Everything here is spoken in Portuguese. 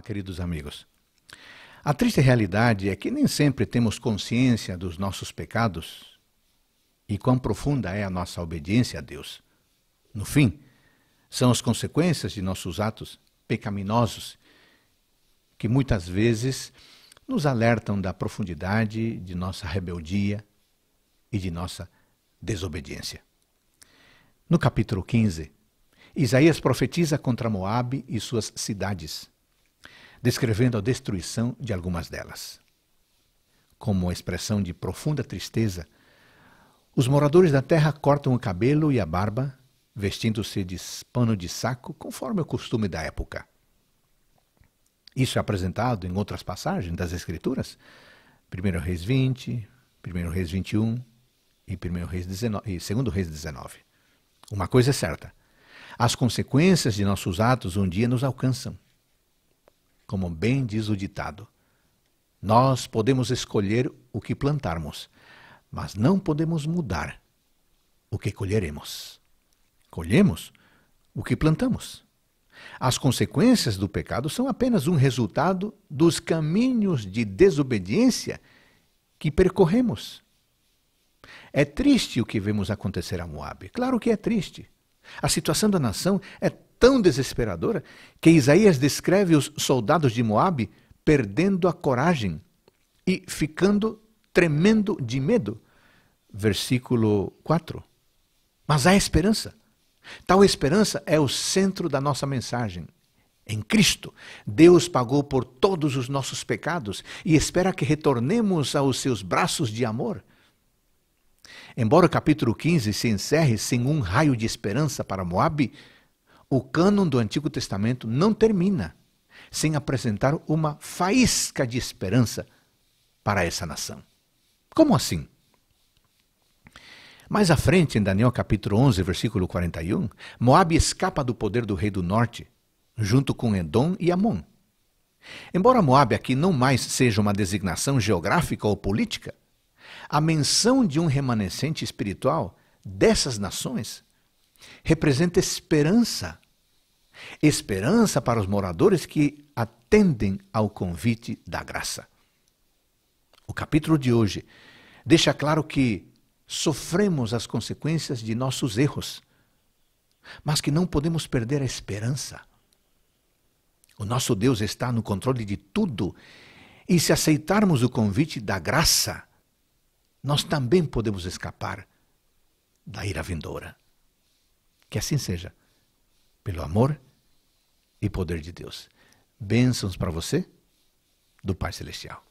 queridos amigos. A triste realidade é que nem sempre temos consciência dos nossos pecados e quão profunda é a nossa obediência a Deus. No fim, são as consequências de nossos atos pecaminosos que muitas vezes nos alertam da profundidade de nossa rebeldia e de nossa desobediência. No capítulo 15, Isaías profetiza contra Moabe e suas cidades descrevendo a destruição de algumas delas. Como uma expressão de profunda tristeza, os moradores da terra cortam o cabelo e a barba, vestindo-se de pano de saco, conforme o costume da época. Isso é apresentado em outras passagens das Escrituras, 1 Reis 20, 1 Reis 21 e 1 Reis 19, e 2 Reis 19. Uma coisa é certa: as consequências de nossos atos um dia nos alcançam como bem diz o ditado. Nós podemos escolher o que plantarmos, mas não podemos mudar o que colheremos. Colhemos o que plantamos. As consequências do pecado são apenas um resultado dos caminhos de desobediência que percorremos. É triste o que vemos acontecer a Moab. Claro que é triste. A situação da nação é tão desesperadora que Isaías descreve os soldados de Moabe perdendo a coragem e ficando tremendo de medo. Versículo 4. Mas há esperança. Tal esperança é o centro da nossa mensagem. Em Cristo, Deus pagou por todos os nossos pecados e espera que retornemos aos seus braços de amor. Embora o capítulo 15 se encerre sem um raio de esperança para Moabe, o cânon do Antigo Testamento não termina sem apresentar uma faísca de esperança para essa nação. Como assim? Mais à frente, em Daniel capítulo 11, versículo 41, Moab escapa do poder do rei do norte, junto com Edom e Amon. Embora Moab aqui não mais seja uma designação geográfica ou política, a menção de um remanescente espiritual dessas nações representa esperança Esperança para os moradores que atendem ao convite da graça. O capítulo de hoje deixa claro que sofremos as consequências de nossos erros, mas que não podemos perder a esperança. O nosso Deus está no controle de tudo e se aceitarmos o convite da graça, nós também podemos escapar da ira vindoura. Que assim seja, pelo amor de e poder de Deus. Bênçãos para você do Pai Celestial.